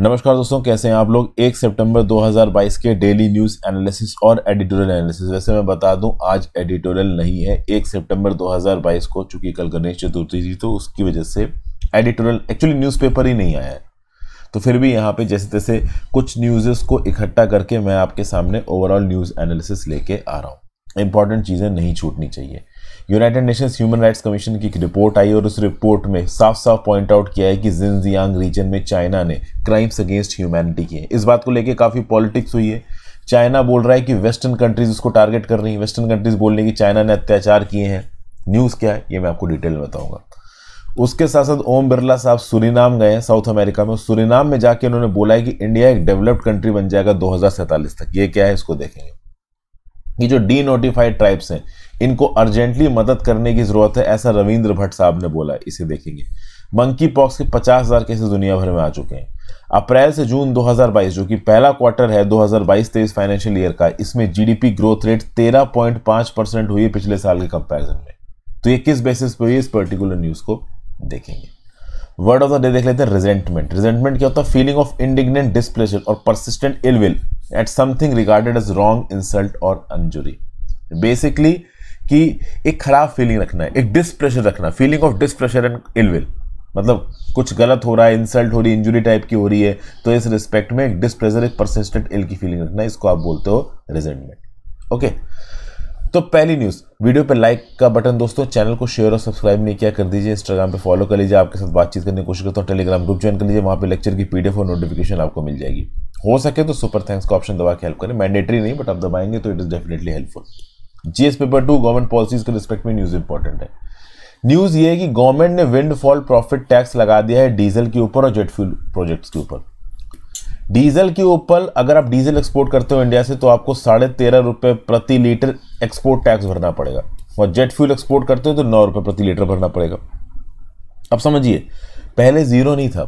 नमस्कार दोस्तों कैसे हैं आप लोग एक सितंबर 2022 के डेली न्यूज़ एनालिसिस और एडिटोरियल एनालिसिस वैसे मैं बता दूं आज एडिटोरियल नहीं है एक सितंबर 2022 को चूंकि कल गणेश चतुर्थी थी तो उसकी वजह से एडिटोरियल एक्चुअली न्यूज़पेपर ही नहीं आया है तो फिर भी यहाँ पे जैसे तैसे कुछ न्यूज़ को इकट्ठा करके मैं आपके सामने ओवरऑल न्यूज़ एनालिसिस लेके आ रहा हूँ इंपॉर्टेंट चीज़ें नहीं छूटनी चाहिए United Nations human rights commission की एक रिपोर्ट आई और उस रिपोर्ट में साफ साफ पॉइंट आउट किया है कि जिनजियांग रीजन में चाइना ने क्राइम्स अगेंस्ट ह्यूमैनिटी किए इस बात को लेकर काफ़ी पॉलिटिक्स हुई है चाइना बोल रहा है कि वेस्टर्न कंट्रीज उसको टारगेट कर रही हैं वेस्टर्न कंट्रीज बोल रही है कि चाइना ने अत्याचार किए हैं न्यूज़ क्या है ये मैं आपको डिटेल में बताऊंगा उसके साथ साथ ओम बिरला साहब सुरीनाम गए हैं साउथ अमेरिका में सुरीनाम में जाके उन्होंने बोला है कि इंडिया एक डेवलप्ड कंट्री बन जाएगा दो तक ये क्या है इसको देखेंगे ये जो डी नोटिफाइड ट्राइब्स हैं इनको अर्जेंटली मदद करने की ज़रूरत है ऐसा रविंद्र भट्ट साहब ने बोला इसे देखेंगे मंकी पॉक्स के पचास हज़ार केसेस दुनिया भर में आ चुके हैं अप्रैल से जून 2022 जो कि पहला क्वार्टर है 2022-23 फाइनेंशियल ईयर का इसमें जीडीपी ग्रोथ रेट 13.5 परसेंट हुई पिछले साल के कंपैरिजन में तो ये किस बेसिस पे हुई इस पर्टिकुलर न्यूज़ को देखेंगे वर्ड ऑफ द डे देख लेते हैं रिजेंटमेंट रिजेंटमेंट क्या होता है फीलिंग ऑफ इंडिग्नेंट डिस्प्लेजर और persistent ill will at something regarded as wrong insult और अंजुरी बेसिकली कि एक ख़राब फीलिंग रखना है एक डिसप्रेशर रखना feeling of displeasure and ill will मतलब कुछ गलत हो रहा है इंसल्ट हो रही है इंजुरी टाइप की हो रही है तो इस रिस्पेक्ट में एक डिसप्रेशर एक परसिस्टेंट इल की फीलिंग रखना इसको आप बोलते हो रिजेंटमेंट ओके तो पहली न्यूज़ वीडियो पे लाइक का बटन दोस्तों चैनल को शेयर और सब्सक्राइब नहीं किया कर दीजिए इंस्टाग्राम पे फॉलो कर लीजिए आपके साथ बातचीत करने की कोशिश करता हूँ टेलीग्राम ग्रुप ज्वाइन कर लीजिए वहाँ पे लेक्चर की पीडीएफ और नोटिफिकेशन आपको मिल जाएगी हो सके तो सुपर थैंक्स का ऑप्शन दबा के हेल्प करें मैंडेटरी नहीं बट आप दबाएंगे तो it is definitely helpful GS paper two government policies के रिस्पेक्ट में न्यूज इंपॉर्टेंट है न्यूज ये है कि गवर्नमेंट ने विंडफॉल प्रॉफिट टैक्स लगा दिया है डीजल के ऊपर और जेट फ्यूल प्रोजेक्ट्स के ऊपर डीजल के ऊपर अगर आप डीजल एक्सपोर्ट करते हो इंडिया से तो आपको साढ़े तेरह रुपये प्रति लीटर एक्सपोर्ट टैक्स भरना पड़ेगा और जेट फ्यूल एक्सपोर्ट करते हो तो नौ रुपये प्रति लीटर भरना पड़ेगा अब समझिए पहले जीरो नहीं था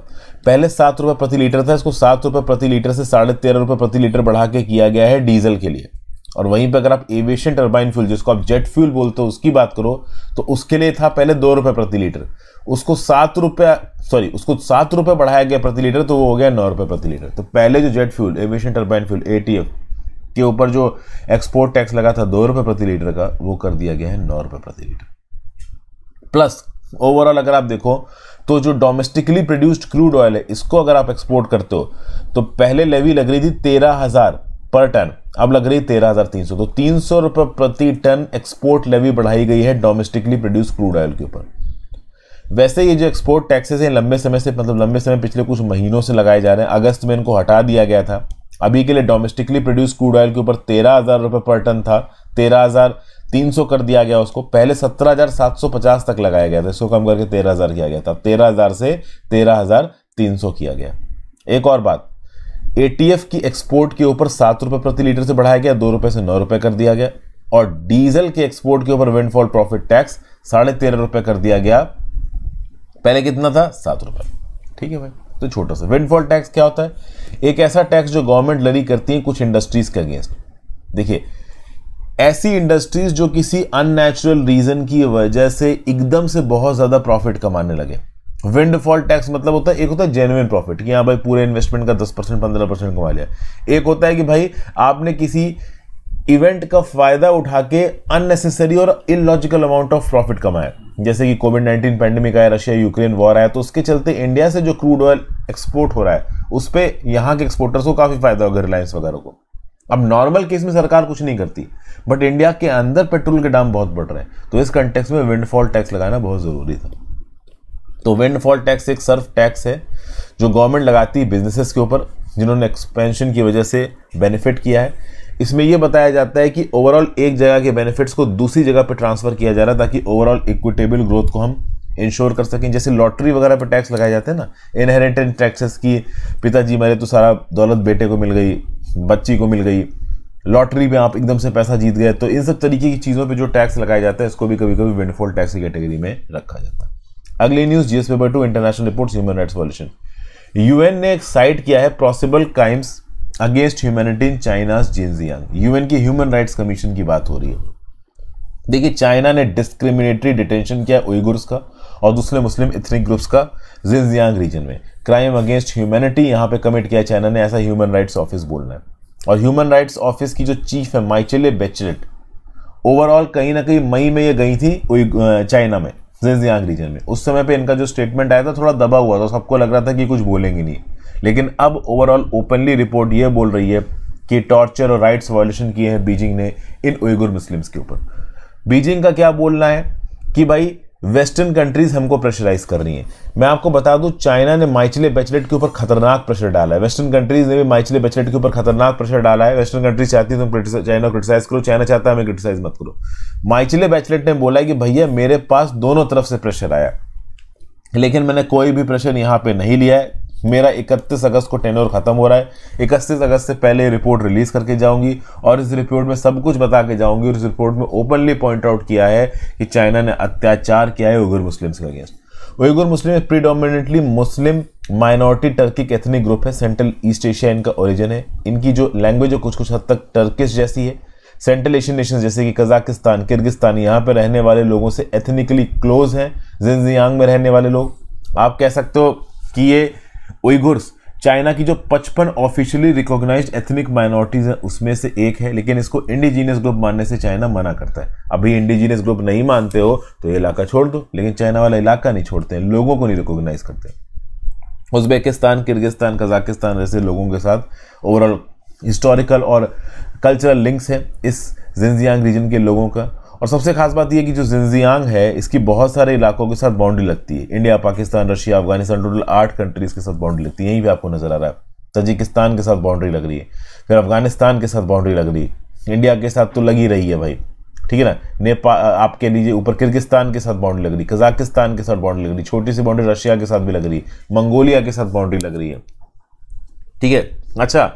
पहले सात रुपये प्रति लीटर था इसको सात रुपये प्रति लीटर से साढ़े तेरह रुपये प्रति लीटर बढ़ा के किया गया है डीजल के लिए और वहीं पे अगर आप एविएशन टर्बाइन फ्यूल जिसको आप जेट फ्यूल बोलते हो उसकी बात करो तो उसके लिए था पहले दो रुपये प्रति लीटर उसको सात रुपये सॉरी उसको सात रुपये बढ़ाया गया प्रति लीटर तो वो हो गया नौ रुपये प्रति लीटर तो पहले जो jet fuel aviation turbine fuel ए के ऊपर जो एक्सपोर्ट टैक्स लगा था दो रुपये प्रति लीटर का वो कर दिया गया है नौ रुपये प्रति लीटर प्लस ओवरऑल अगर आप देखो तो जो डोमेस्टिकली प्रोड्यूस्ड क्रूड ऑयल है इसको अगर आप एक्सपोर्ट करते हो तो पहले लेवी लग रही थी तेरह हज़ार पर टन अब लग रही तेरह हज़ार तीन सौ तो तीन सौ रुपये प्रति टन एक्सपोर्ट लेवी बढ़ाई गई है डोमेस्टिकली प्रोड्यूस क्रूड ऑयल के ऊपर वैसे ये जो एक्सपोर्ट टैक्सेस हैं लंबे समय से मतलब लंबे समय पिछले कुछ महीनों से लगाए जा रहे हैं अगस्त में इनको हटा दिया गया था अभी के लिए डोमेस्टिकली प्रोड्यूस क्रूड ऑयल के ऊपर तेरह हज़ार रुपये पर टन था तेरह हज़ार तीन सौ कर दिया गया उसको पहले सत्रह हज़ार सात सौ पचास तक लगाया गया था इसको कम करके तेरह हज़ार किया गया था तेरह हज़ार से तेरह हज़ार तीन सौ किया गया एक और बात एटीएफ की एक्सपोर्ट के ऊपर सात रुपए प्रति लीटर से बढ़ाया गया दो रुपए से नौ रुपए कर दिया गया और डीजल के एक्सपोर्ट के ऊपर विंडफॉल प्रॉफिट टैक्स साढ़े तेरह रुपए कर दिया गया पहले कितना था सात रुपए ठीक है भाई तो छोटा सा विंडफॉल टैक्स क्या होता है एक ऐसा टैक्स जो गवर्नमेंट लरी करती है कुछ इंडस्ट्रीज के अगेंस्ट देखिए ऐसी इंडस्ट्रीज जो किसी अननेचुरल रीजन की वजह से एकदम से बहुत ज़्यादा प्रॉफिट कमाने लगे विंडफॉल टैक्स मतलब होता है एक होता है जेनुइन प्रॉफिट कि हाँ भाई पूरे इन्वेस्टमेंट का दस परसेंट पंद्रह परसेंट कमा लिया एक होता है कि भाई आपने किसी इवेंट का फायदा उठा के अननेसेसरी और इलॉजिकल अमाउंट ऑफ प्रॉफिट कमाया जैसे कि कोविड नाइन्टीन पैंडेमिक आया रशिया यूक्रेन वॉर आया तो उसके चलते इंडिया से जो क्रूड ऑयल एक्सपोर्ट हो रहा है उस पर यहाँ के एक्सपोर्टर्स को काफ़ी फायदा होगा रिलायंस वगैरह को अब नॉर्मल केस में सरकार कुछ नहीं करती बट इंडिया के अंदर पेट्रोल के दाम बहुत बढ़ रहे हैं तो इस कंटेक्स में विंडफॉल टैक्स लगाना बहुत ज़रूरी था तो वेंडफॉल टैक्स एक सर्फ टैक्स है जो गवर्नमेंट लगाती है बिजनेसेस के ऊपर जिन्होंने एक्सपेंशन की वजह से बेनिफिट किया है इसमें यह बताया जाता है कि ओवरऑल एक जगह के बेनिफिट्स को दूसरी जगह पर ट्रांसफर किया जा रहा है ताकि ओवरऑल इक्विटेबल ग्रोथ को हम इंश्योर कर सकें जैसे लॉटरी वगैरह पर टैक्स लगाए जाते हैं ना इनहेरिटेंस टैक्सेस की पिताजी मरे तो सारा दौलत बेटे को मिल गई बच्ची को मिल गई लॉटरी में आप एकदम से पैसा जीत गए तो इन सब तरीके की चीज़ों पे जो टैक्स लगाया जाता है इसको भी कभी कभी विंडफॉल टैक्स की कैटेगरी में रखा जाता है अगली news GS paper two international report human rights violation UN ने एक साइट किया है possible crimes against humanity in China's Xinjiang UN की ह्यूमन राइट्स कमीशन की बात हो रही है देखिए चाइना ने डिस्क्रिमिनेटरी डिटेंशन किया उइगुर्स का और दूसरे मुस्लिम इथनिक ग्रुप्स का जिनजियांग रीजन में क्राइम अगेंस्ट ह्यूमैनिटी यहाँ पे कमिट किया चाइना ने ऐसा ह्यूमन राइट्स ऑफिस बोलना है और ह्यूमन राइट्स ऑफिस की जो चीफ है माइचेले बेचलेट ओवरऑल कहीं ना कहीं मई में ये गई थी चाइना में जेजियांग रीजन में उस समय पे इनका जो स्टेटमेंट आया था थोड़ा दबा हुआ था सबको लग रहा था कि कुछ बोलेंगे नहीं लेकिन अब ओवरऑल ओपनली रिपोर्ट ये बोल रही है कि टॉर्चर और राइट्स वायोलेशन किए हैं बीजिंग ने इन उइगुर मुस्लिम्स के ऊपर बीजिंग का क्या बोलना है कि भाई वेस्टर्न कंट्रीज हमको प्रेशराइज कर रही हैं मैं आपको बता दूं चाइना ने माइचले बैचलेट के ऊपर खतरनाक प्रेशर डाला है वेस्टर्न कंट्रीज ने भी माइचले बैचलेट के ऊपर खतरनाक प्रेशर डाला है वेस्टर्न कंट्रीज चाहती है तुम चाइना क्रिटिसाइज करो चाइना चाहता है हमें क्रिटिसाइज मत करो माइचले बैचलेट ने बोला कि भैया मेरे पास दोनों तरफ से प्रेशर आया लेकिन मैंने कोई भी प्रेशर यहाँ पे नहीं लिया है मेरा 31 अगस्त को टेनोर ख़त्म हो रहा है 31 अगस्त से पहले रिपोर्ट रिलीज़ करके जाऊंगी और इस रिपोर्ट में सब कुछ बता के जाऊंगी और इस रिपोर्ट में ओपनली पॉइंट आउट किया है कि चाइना ने अत्याचार किया है उगर मुस्लिम्स के अगेंस्ट उगर मुस्लिम एक predominantly Muslim minority Turkic ethnic group है सेंट्रल ईस्ट एशिया इनका ओरिजिन है इनकी जो लैंग्वेज है कुछ कुछ हद तक टर्किश जैसी है सेंट्रल एशियन नेशन जैसे कि कजाकिस्तान किर्गिस्तान यहाँ पर रहने वाले लोगों से एथनिकली क्लोज हैं जिनजियांग में रहने वाले लोग आप कह सकते हो कि ये उइगुर्स चाइना की जो 55 ऑफिशियली रिकॉग्नाइज एथनिक माइनॉरिटीज हैं उसमें से एक है लेकिन इसको इंडिजीनियस ग्रुप मानने से चाइना मना करता है अभी इंडिजीनियस ग्रुप नहीं मानते हो तो ये इलाका छोड़ दो लेकिन चाइना वाला इलाका नहीं छोड़ते हैं लोगों को नहीं रिकॉग्नाइज करते उज्बेकिस्तान किर्गिस्तान कजाकिस्तान जैसे लोगों के साथ ओवरऑल हिस्टोरिकल और कल्चरल लिंक्स हैं इस जिंजियांग रीजन के लोगों का और सबसे खास बात यह कि जो जिंजियांग है इसकी बहुत सारे इलाकों के साथ बाउंड्री लगती है India Pakistan Russia Afghanistan total आठ कंट्रीज़ के साथ बाउंड्री लगती है यहीं भी आपको नज़र आ रहा है तजिकिस्तान के साथ बाउंड्री लग रही है फिर अफगानिस्तान के साथ बाउंड्री लग रही है इंडिया के साथ तो लगी ही रही है भाई ठीक है ना नेपाल आप कह लीजिए ऊपर किर्गिस्तान के साथ बाउंड्री लग रही कजाकिस्तान के साथ बाउंड्री लग रही छोटी सी बाउंड्री रशिया के साथ भी लग रही है मंगोलिया के साथ बाउंड्री लग रही है ठीक है अच्छा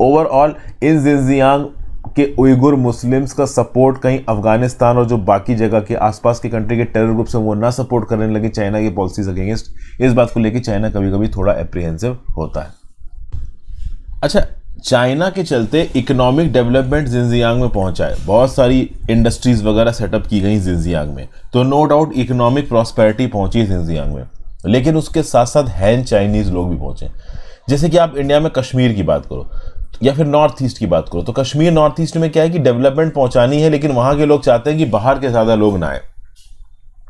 ओवरऑल इन जिंजियांग कि उइगुर मुस्लिम्स का सपोर्ट कहीं अफगानिस्तान और जो बाकी जगह के आसपास के कंट्री के टेरर ग्रुप्स हैं वो ना सपोर्ट करने लगे चाइना की पॉलिसीज अगेंस्ट इस बात को लेकर चाइना कभी कभी थोड़ा एप्रीहेंसिव होता है अच्छा चाइना के चलते इकोनॉमिक डेवलपमेंट जिंजियांग में पहुंचा है बहुत सारी इंडस्ट्रीज़ वगैरह सेटअप की गई जिंजियांग में तो नो डाउट इकोनॉमिक प्रॉस्पेरिटी पहुंची जिंजियांग में लेकिन उसके साथ साथ हैन चाइनीज़ लोग भी पहुंचे जैसे कि आप इंडिया में कश्मीर की बात करो या फिर नॉर्थ ईस्ट की बात करो तो कश्मीर नॉर्थ ईस्ट में क्या है कि डेवलपमेंट पहुंचानी है लेकिन वहाँ के लोग चाहते हैं कि बाहर के ज़्यादा लोग ना आए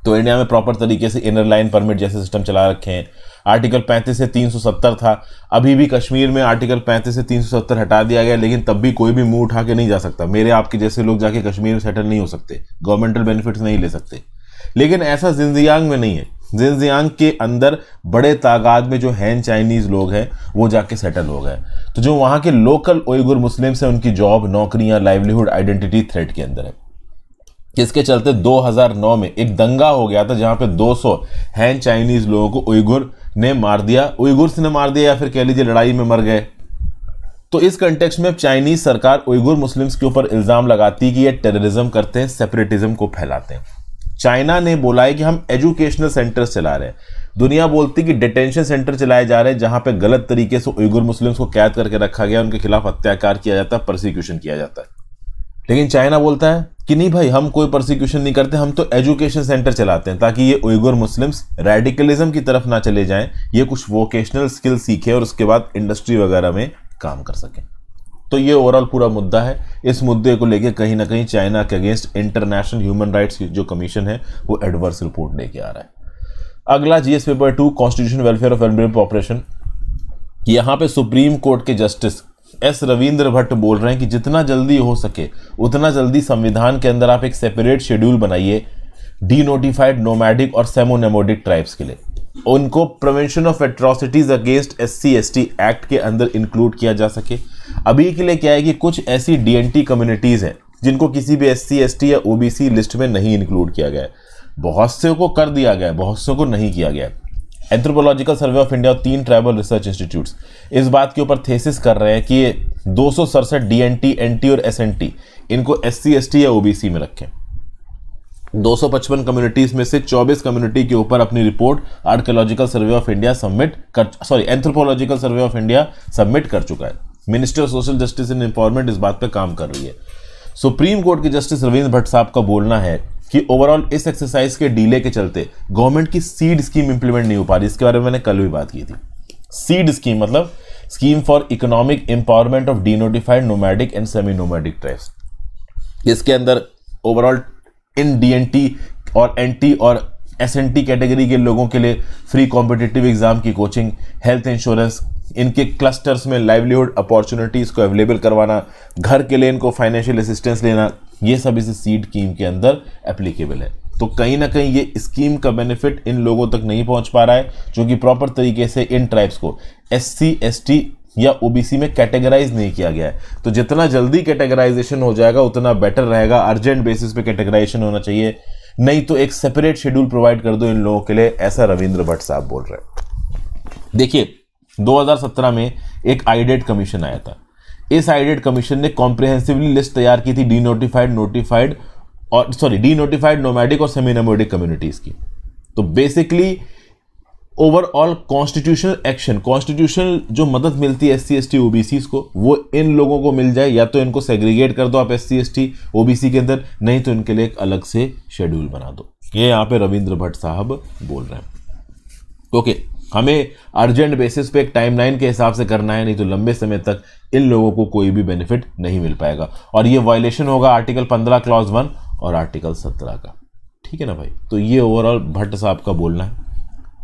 तो इंडिया में प्रॉपर तरीके से इनर लाइन परमिट जैसे सिस्टम चला रखे हैं आर्टिकल 35 से 370 था अभी भी कश्मीर में आर्टिकल 35 से 370 हटा दिया गया लेकिन तब भी कोई भी मुंह उठा के नहीं जा सकता मेरे आपके जैसे लोग जाके कश्मीर में सेटल नहीं हो सकते गवर्नमेंटल बेनिफिट्स नहीं ले सकते लेकिन ऐसा जिंदयांग में नहीं है जिनजियांग के अंदर बड़े तादाद में जो हैन चाइनीज़ लोग हैं वो जाके सेटल हो गए तो जो वहाँ के लोकल ओइगुर मुस्लिम्स हैं उनकी जॉब नौकरियाँ लाइवलीहुड आइडेंटिटी थ्रेट के अंदर है जिसके चलते 2009 में एक दंगा हो गया था जहाँ पे 200 हैं चाइनीज़ लोगों को उइगुर ने मार दिया उइगुर्स ने मार दिया या फिर कह लीजिए लड़ाई में मर गए तो इस कंटेक्स्ट में चाइनीज़ सरकार उइगुर मुस्लिम्स के ऊपर इल्ज़ाम लगाती है कि ये टेररिज्म करते हैं सेपरेटिज्म को फैलाते हैं चाइना ने बोला है कि हम एजुकेशनल सेंटर्स चला रहे हैं दुनिया बोलती कि डिटेंशन सेंटर चलाए जा रहे हैं जहां पे गलत तरीके से उइगुर मुस्लिम्स को कैद करके रखा गया उनके खिलाफ अत्याचार किया जाता है प्रोसिक्यूशन किया जाता है लेकिन चाइना बोलता है कि नहीं भाई हम कोई प्रोसिक्यूशन नहीं करते हम तो एजुकेशन सेंटर चलाते हैं ताकि ये उइगुर मुस्लिम्स रेडिकलिज्म की तरफ ना चले जाएं ये कुछ वोकेशनल स्किल सीखे और उसके बाद इंडस्ट्री वगैरह में काम कर सकें तो ये ओवरऑल पूरा मुद्दा है इस मुद्दे को लेकर कहीं ना कहीं चाइना के अगेंस्ट इंटरनेशनल ह्यूमन राइट्स जो कमीशन है वो एडवर्स रिपोर्ट लेके आ रहा है अगला GS paper two constitution welfare of एनब्रेन पॉपुलेशन यहां पे सुप्रीम कोर्ट के जस्टिस एस रविंद्र भट्ट बोल रहे हैं कि जितना जल्दी हो सके उतना जल्दी संविधान के अंदर आप एक सेपरेट शेड्यूल बनाइए डी नोटिफाइड नोमैडिक और सेमोनेमोडिक ट्राइब्स के लिए उनको prevention of atrocities against S C S T act के अंदर इंक्लूड किया जा सके अभी के लिए क्या है कि कुछ ऐसी डी एन टी कम्युनिटीज़ हैं जिनको किसी भी एस सी एस टी या ओ बी सी लिस्ट में नहीं इंक्लूड किया गया है बहुत से को कर दिया गया है बहुत से को नहीं किया गया है एंथ्रोपोलॉजिकल सर्वे ऑफ इंडिया और तीन ट्राइबल रिसर्च इंस्टीट्यूट्स इस बात के ऊपर थेसिस कर रहे हैं कि दो सौ सड़सठ D N T N T और एस एन टी इनको एस सी एस टी या ओ बी सी में रखें 255 कम्युनिटीज में से 24 कम्युनिटी के ऊपर अपनी report archaeological survey of India submit कर sorry anthropological survey of India submit कर चुका है minister of social justice and empowerment इस बात पर काम कर रही है सुप्रीम कोर्ट के जस्टिस रविंद्र भट्ट साहब का बोलना है कि ओवरऑल इस एक्सरसाइज के डीले के चलते गवर्नमेंट की सीड स्कीम इंप्लीमेंट नहीं हो पा रही इसके बारे में मैंने कल भी बात की थी सीड स्कीम मतलब scheme for economic empowerment of denotified nomadic and semi nomadic tribes इसके अंदर ओवरऑल इन डी और एन और एस कैटेगरी के लोगों के लिए फ्री कॉम्पिटिटिव एग्जाम की कोचिंग हेल्थ इंश्योरेंस इनके क्लस्टर्स में लाइवलीहुड अपॉर्चुनिटीज़ को अवेलेबल करवाना घर के लिए इनको फाइनेंशियल असिस्टेंस लेना ये सब इस सीड स्कीम के अंदर एप्लीकेबल है तो कहीं ना कहीं ये स्कीम का बेनिफिट इन लोगों तक नहीं पहुंच पा रहा है जो कि प्रॉपर तरीके से इन ट्राइब्स को एस सी एस टी या ओबीसी में कैटेगराइज नहीं किया गया है तो जितना जल्दी कैटेगराइजेशन हो जाएगा उतना बेटर रहेगा अर्जेंट बेसिस पे कैटेगराइजेशन होना चाहिए नहीं तो एक सेपरेट शेड्यूल प्रोवाइड कर दो इन लोगों के लिए ऐसा रविंद्र भट्ट साहब बोल रहे हैं देखिए 2017 में एक आईडेट कमीशन e आया था इस आईडेट कमीशन e ने कॉम्प्रिहेंसिवली लिस्ट तैयार की थी डी नोटिफाइड नोटिफाइड और सॉरी डी नोटिफाइड नोमैडिक और सेमी नोमैडिक कम्युनिटीज़ की तो basically overall constitutional action constitutional जो मदद मिलती है एस सी एस टी को वो इन लोगों को मिल जाए या तो इनको सेग्रीगेट कर दो आप एस सी एस टी के अंदर नहीं तो इनके लिए एक अलग से शेड्यूल बना दो ये यहाँ पे रविंद्र भट्ट साहब बोल रहे हैं ओके हमें अर्जेंट बेसिस पे एक टाइमलाइन के हिसाब से करना है नहीं तो लंबे समय तक इन लोगों को कोई भी बेनिफिट नहीं मिल पाएगा और ये वायलेशन होगा आर्टिकल पंद्रह क्लॉज वन और आर्टिकल सत्रह का ठीक है ना भाई तो ये ओवरऑल भट्ट साहब का बोलना है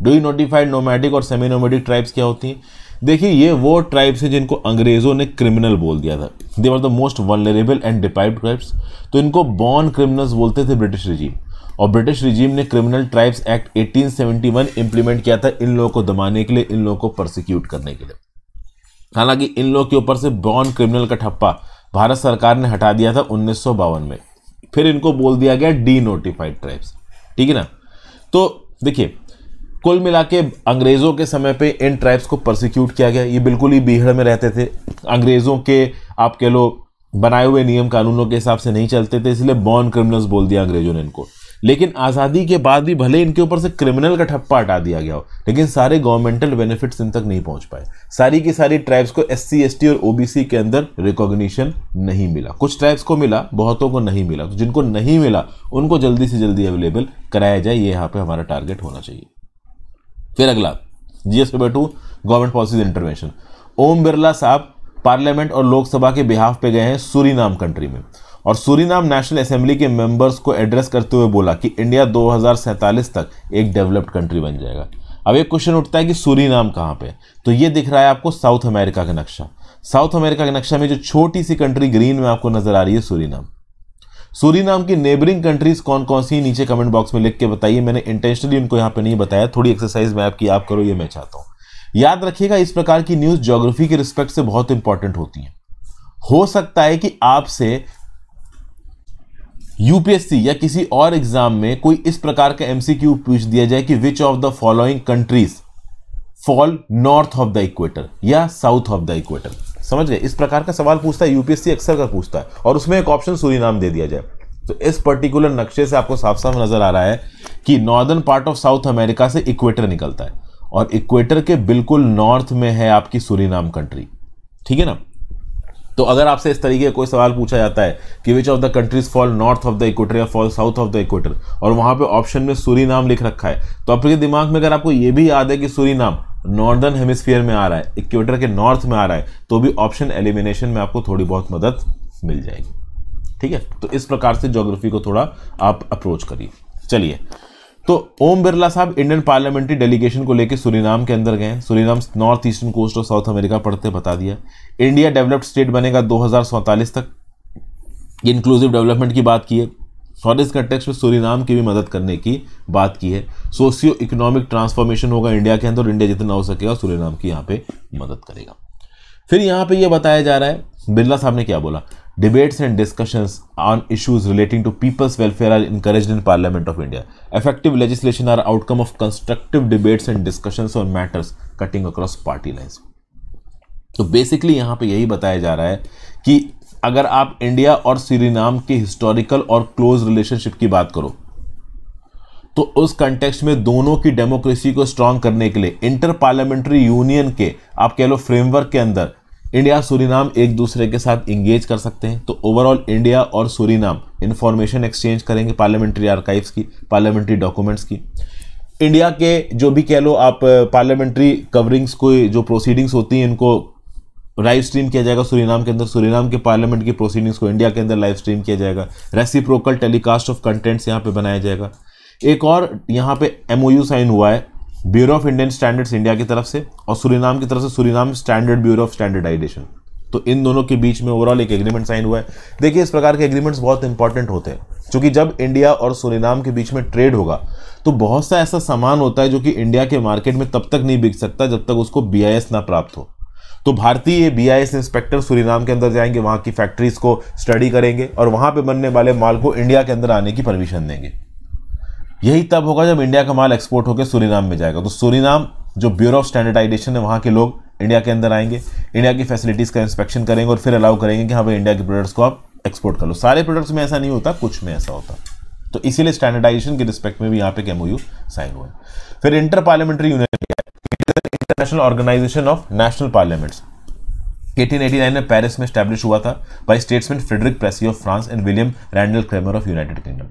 डू नोटिफाइड नोमैटिक और सेमी नोमैटिक ट्राइब्स क्या होती हैं देखिए ये वो ट्राइब्स हैं जिनको अंग्रेज़ों ने क्रिमिनल बोल दिया था they are the most vulnerable and deprived tribes तो इनको बॉर्न क्रिमिनल्स बोलते थे ब्रिटिश रिजीम और ब्रिटिश रिजीम ने क्रिमिनल ट्राइब्स एक्ट 1871 इंप्लीमेंट किया था इन लोगों को दबाने के लिए इन लोगों को प्रोसिक्यूट करने के लिए हालांकि इन लोगों के ऊपर से बॉर्न क्रिमिनल का ठप्पा भारत सरकार ने हटा दिया था उन्नीस में फिर इनको बोल दिया गया डी नोटिफाइड ट्राइब्स ठीक है ना तो देखिए कुल मिला के अंग्रेज़ों के समय पे इन ट्राइब्स को प्रोसिक्यूट किया गया ये बिल्कुल ही बीहड़ में रहते थे अंग्रेज़ों के आप कह लो बनाए हुए नियम कानूनों के हिसाब से नहीं चलते थे इसलिए बॉर्न क्रिमिनल्स बोल दिया अंग्रेज़ों ने इनको लेकिन आज़ादी के बाद भी भले इनके ऊपर से क्रिमिनल का ठप्पा हटा दिया गया हो लेकिन सारे गवर्नमेंटल बेनिफिट्स इन तक नहीं पहुंच पाए सारी की सारी ट्राइब्स को एस सी और ओबीसी के अंदर रिकॉग्निशन नहीं मिला कुछ ट्राइब्स को मिला बहुतों को नहीं मिला तो जिनको नहीं मिला उनको जल्दी से जल्दी अवेलेबल कराया जाए ये यहाँ पर हमारा टारगेट होना चाहिए फिर अगला GS paper two government policies intervention Om Birla साहब पार्लियामेंट और लोकसभा के बिहाफ पे गए हैं सूरी कंट्री में और सूरी नेशनल असेंबली के मेंबर्स को एड्रेस करते हुए बोला कि इंडिया दो तक एक डेवलप्ड कंट्री बन जाएगा अब एक क्वेश्चन उठता है कि सूरी नाम कहाँ पर तो ये दिख रहा है आपको साउथ अमेरिका का नक्शा साउथ अमेरिका के नक्शा में जो छोटी सी कंट्री ग्रीन में आपको नजर आ रही है सूरीनाम सूरीनाम की नेबरिंग कंट्रीज कौन कौन सी नीचे कमेंट बॉक्स में लिख के बताइए मैंने इंटेंशनली उनको यहाँ पे नहीं बताया थोड़ी एक्सरसाइज मैं आपकी आप करो ये मैं चाहता हूँ याद रखिएगा इस प्रकार की न्यूज़ जोग्राफी के रिस्पेक्ट से बहुत इंपॉर्टेंट होती है हो सकता है कि आपसे यूपीएससी या किसी और एग्जाम में कोई इस प्रकार का एमसीक्यू पूछ दिया जाए कि which of the following countries fall north of the equator या साउथ ऑफ द इक्वेटर समझ गए इस प्रकार का सवाल पूछता है यूपीएससी अक्सर का पूछता है और उसमें एक ऑप्शन सूरीनाम दे दिया जाए तो इस पर्टिकुलर नक्शे से आपको साफ साफ नजर आ रहा है कि northern part of South America से इक्वेटर निकलता है और इक्वेटर के बिल्कुल नॉर्थ में है आपकी सूरीनाम कंट्री ठीक है ना तो अगर आपसे इस तरीके का कोई सवाल पूछा जाता है कि which of the countries fall north of the equator या fall south of the equator और वहाँ पे ऑप्शन में सूरी नाम लिख रखा है तो आपके दिमाग में अगर आपको ये भी याद है कि सूरी नाम नॉर्दर्न हेमिस्फीयर में आ रहा है इक्वेटर के नॉर्थ में आ रहा है तो भी ऑप्शन एलिमिनेशन में आपको थोड़ी बहुत मदद मिल जाएगी ठीक है तो इस प्रकार से जोग्राफी को थोड़ा आप अप्रोच करिए चलिए तो ओम बिरला साहब इंडियन पार्लियामेंट्री डेलीगेशन को लेकर सुरीनाम के अंदर गए सुरीनाम नॉर्थ ईस्टर्न कोस्ट और साउथ अमेरिका पढ़ते बता दिया इंडिया डेवलप्ड स्टेट बनेगा दो तक इंक्लूसिव डेवलपमेंट की बात की है और इस कंटेक्स में सूरीनाम की भी मदद करने की बात की है सोशियो इकोनॉमिक ट्रांसफॉर्मेशन होगा इंडिया के अंदर और इंडिया जितना हो सकेगा सूरीनाम की यहाँ पे मदद करेगा फिर यहाँ पे ये यह बताया जा रहा है बिरला साहब ने क्या बोला Debates and discussions on issues relating to people's welfare are encouraged in Parliament of India. Effective legislation are outcome of constructive debates and discussions on matters cutting across party lines. तो बेसिकली यहाँ पे यही बताया जा रहा है कि अगर आप इंडिया और सीरीनाम के हिस्टोरिकल और क्लोज रिलेशनशिप की बात करो तो उस कंटेक्स्ट में दोनों की डेमोक्रेसी को स्ट्रांग करने के लिए इंटर पार्लियामेंट्री यूनियन के आप कह लो फ्रेमवर्क के अंदर इंडिया सूरीनाम एक दूसरे के साथ इंगेज कर सकते हैं तो ओवरऑल इंडिया और सूरीनाम इंफॉर्मेशन एक्सचेंज करेंगे पार्लियामेंट्री आर्काइव्स की पार्लियामेंट्री डॉक्यूमेंट्स की इंडिया के जो भी कह लो आप पार्लियामेंट्री कवरिंग्स को जो प्रोसीडिंग्स होती हैं इनको लाइव स्ट्रीम किया जाएगा सूरीनाम के अंदर सूरीनाम के पार्लियामेंट की प्रोसीडिंग्स को इंडिया के अंदर लाइव स्ट्रीम किया जाएगा रेसिप्रोकल टेलीकास्ट ऑफ कंटेंट्स यहाँ पे बनाया जाएगा एक और यहाँ पे एमओयू साइन हुआ है bureau of Indian standards India की तरफ से और सुरीनाम की तरफ से Suriname standard bureau of standardization तो इन दोनों के बीच में ओवरऑल एक एग्रीमेंट साइन हुआ है देखिए इस प्रकार के एग्रीमेंट्स बहुत इंपॉर्टेंट होते हैं क्योंकि जब इंडिया और सुरीनाम के बीच में ट्रेड होगा तो बहुत सा ऐसा सामान होता है जो कि इंडिया के मार्केट में तब तक नहीं बिक सकता जब तक उसको बी ना प्राप्त हो तो भारतीय B I S inspector Suriname के अंदर जाएंगे वहाँ की फैक्ट्रीज को स्टडी करेंगे और वहाँ पे बनने वाले माल को इंडिया के अंदर आने की परमिशन देंगे यही तब होगा जब इंडिया का माल एक्सपोर्ट होकर सूरीनाम में जाएगा तो सूरीनाम जो ब्यूरो ऑफ स्टैंडर्डाइजेशन है वहाँ के लोग इंडिया के अंदर आएंगे इंडिया की फैसिलिटीज़ का इंस्पेक्शन करेंगे और फिर अलाउ करेंगे कि हाँ भाई इंडिया के प्रोडक्ट्स को आप एक्सपोर्ट कर लो सारे प्रोडक्ट्स में ऐसा नहीं होता कुछ में ऐसा होता तो इसीलिए स्टैंडर्डाइजेशन के रिस्पेक्ट में भी यहाँ पे एक एमओयू साइन हुआ फिर inter parliamentary union international organization of national parliaments 1889 में पेरिस में स्टैब्लिश हुआ था by statesman Frederic Passy of France and William Randal Cremer of United Kingdom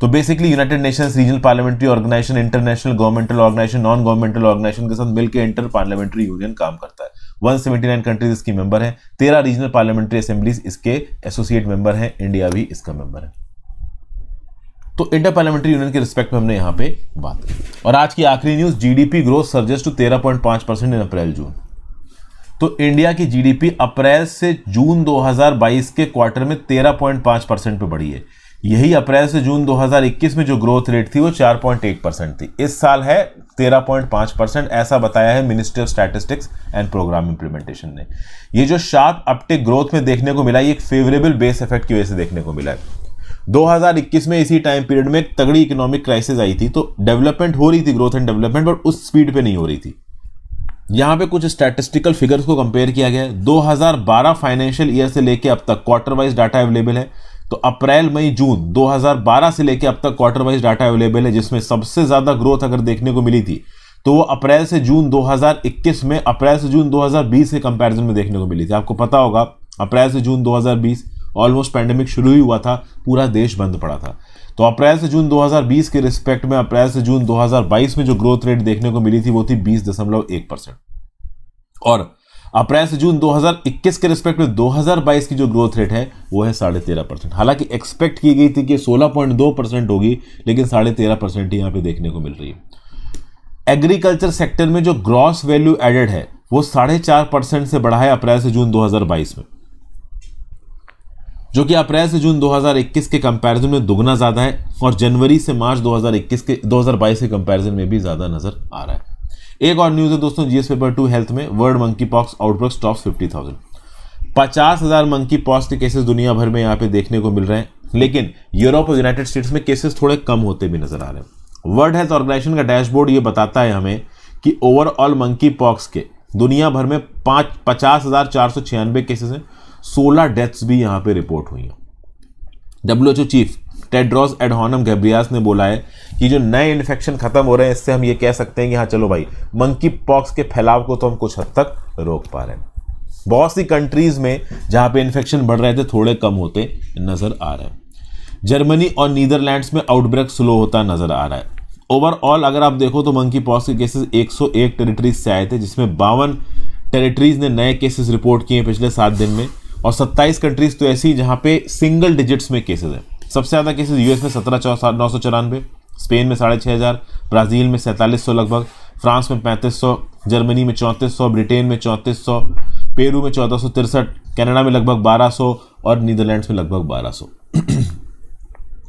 तो basically United Nations regional parliamentary organization international governmental organization non governmental organization के साथ मिलकर inter parliamentary union काम करता है 179 कंट्रीज इसकी मेंबर हैं तेरह रीजनल पार्लियामेंट्री असेंबलीज इसके एसोसिएट मेंबर हैं इंडिया भी इसका मेंबर है तो इंटर पार्लियामेंट्री यूनियन के रिस्पेक्ट में हमने यहां पे बात की और आज की आखिरी news GDP growth surges to पांच परसेंट इन अप्रैल जून तो इंडिया की जीडीपी अप्रैल से जून 2022 के क्वार्टर में 13.5 परसेंट पे बढ़ी है यही अप्रैल से जून 2021 में जो ग्रोथ रेट थी वो 4.1 परसेंट थी इस साल है 13.5 परसेंट ऐसा बताया है ministry of statistics and programme implementation ने ये जो शार्प अपटेक ग्रोथ में देखने को मिला ये एक फेवरेबल बेस इफेक्ट की वजह से देखने को मिला है 2021 में इसी टाइम पीरियड में एक तगड़ी इकोनॉमिक क्राइसिस आई थी तो डेवलपमेंट हो रही थी ग्रोथ एंड डेवलपमेंट बट उस स्पीड पे नहीं हो रही थी यहाँ पे कुछ स्टैटिस्टिकल फिगर्स को कंपेयर किया गया है 2012 फाइनेंशियल ईयर से लेके अब तक क्वार्टर वाइज डाटा अवेलेबल है तो अप्रैल मई जून 2012 से लेकर अब तक क्वार्टर वाइज डाटा अवेलेबल है जिसमें सबसे ज़्यादा ग्रोथ अगर देखने को मिली थी तो वो अप्रैल से जून 2021 में अप्रैल से जून 2020 के कंपैरिजन में देखने को मिली थी आपको पता होगा अप्रैल से जून 2020 ऑलमोस्ट पैंडेमिक शुरू ही हुआ था पूरा देश बंद पड़ा था तो अप्रैल से जून 2020 के रिस्पेक्ट में अप्रैल से जून 2022 में जो ग्रोथ रेट देखने को मिली थी वो थी बीस दशमलव एक परसेंट और अप्रैल से जून 2021 के रिस्पेक्ट में 2022 की जो ग्रोथ रेट है वो है साढ़े तेरह परसेंट हालांकि एक्सपेक्ट की गई थी कि 16.2 परसेंट होगी लेकिन साढ़े तेरह परसेंट ही यहाँ पे देखने को मिल रही है एग्रीकल्चर सेक्टर में जो ग्रॉस वैल्यू एडेड है वो साढ़े चार परसेंट से बढ़ा है अप्रैल से जून 2022 में जो कि अप्रैल से जून 2021 के कंपैरिजन में दुगना ज़्यादा है और जनवरी से मार्च 2021 के 2022 के कंपैरिजन में भी ज़्यादा नज़र आ रहा है एक और न्यूज़ है दोस्तों जीएस पेपर टू हेल्थ में world monkeypox outbreak stop fifty thousand पचास हज़ार मंकी पॉक्स के केसेस दुनिया भर में यहाँ पे देखने को मिल रहे हैं लेकिन यूरोप और यूनाइटेड स्टेट्स में केसेस थोड़े कम होते भी नजर आ रहे हैं वर्ल्ड हेल्थ ऑर्गेनाइजेशन का डैशबोर्ड ये बताता है हमें कि ओवरऑल मंकी पॉक्स के दुनिया भर में पाँच पचास हज़ार चार सौ छियानवे केसेस हैं सोलह डेथ्स भी यहाँ पे रिपोर्ट हुई हैं ओ चीफ टेड्रॉस एडहॉनम गैब्रियास ने बोला है कि जो नए इन्फेक्शन खत्म हो रहे हैं इससे हम ये कह सकते हैं कि हाँ चलो भाई मंकी पॉक्स के फैलाव को तो हम कुछ हद तक रोक पा रहे हैं बहुत सी कंट्रीज़ में जहाँ पे इन्फेक्शन बढ़ रहे थे थोड़े कम होते नज़र आ रहे हैं जर्मनी और नीदरलैंड्स में आउटब्रेक स्लो होता नज़र आ रहा है ओवरऑल अगर आप देखो तो मंकी पॉक्स के केसेस 101 टेरिटरीज से आए थे जिसमें बावन टेरिटरीज ने नए केसेस रिपोर्ट किए पिछले सात दिन में और 27 कंट्रीज तो ऐसी जहाँ पे सिंगल डिजिट्स में केसेस हैं सबसे ज़्यादा केसेस यूएस में सत्रह नौ सौ चौरानवे स्पेन में साढ़े छः हज़ार ब्राज़ील में सैंतालीस सौ लगभग फ्रांस में पैंतीस सौ जर्मनी में चौंतीस सौ ब्रिटेन में चौंतीस सौ पेरू में चौदह सौ तिरसठ कैनेडा में लगभग बारह सौ और नीदरलैंड्स में लगभग बारह सौ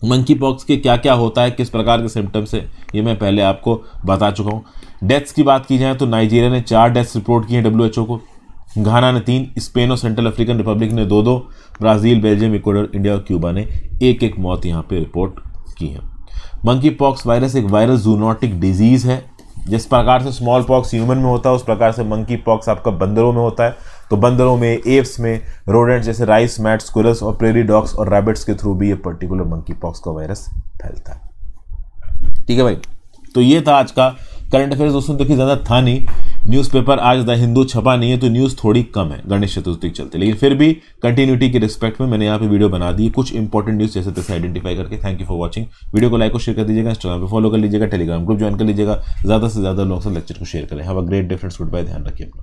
मंकी पॉक्स के क्या क्या होता है किस प्रकार के सिम्टम्स है ये मैं पहले आपको बता चुका हूँ डेथ्स की बात की जाए तो नाइजीरिया ने चार डेथ्स रिपोर्ट की हैं डब्ल्यू को घाना ने तीन स्पेन और सेंट्रल अफ्रीकन रिपब्लिक ने दो दो ब्राज़ील बेल्जियम इक्वाडोर इंडिया और क्यूबा ने एक एक मौत यहाँ पे रिपोर्ट की है मंकी पॉक्स वायरस एक वायरल जूनोटिक डिजीज़ है जिस प्रकार से स्मॉल पॉक्स ह्यूमन में होता है उस प्रकार से मंकी पॉक्स आपका बंदरों में होता है तो बंदरों में एप्स में रोडेंट जैसे राइस मैट स्कुरल्स और प्रेरी डॉग्स और रैबिट्स के थ्रू भी ये पर्टिकुलर मंकी पॉक्स का वायरस फैलता है ठीक है भाई तो ये था आज का करंट अफेयर्स दोस्तों देखिए ज़्यादा था नहीं न्यूज़पेपर आज द हिंदू छपा नहीं है तो न्यूज़ थोड़ी कम है गणेश चतुर्थी के चलते लेकिन फिर भी कंटिन्यूटी के रिस्पेक्ट में मैंने यहाँ पे वीडियो बना दी कुछ इंपॉर्टेंट न्यूज़ जैसे तैसे आइडेंटिफाई करके thank you for watching video को लाइक और शेयर कर दीजिएगा इंस्टाग्राम पर फॉलो कर लीजिएगा टेलीग्राम ग्रुप ज्वाइन कर लीजिएगा ज़्यादा से ज़्यादा लोगों से लेक्चर को शेयर करें have a great difference goodbye ध्यान रखिए अपना